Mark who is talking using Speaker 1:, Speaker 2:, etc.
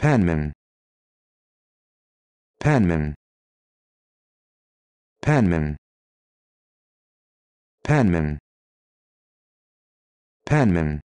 Speaker 1: Panman Panman Panman Panman Panman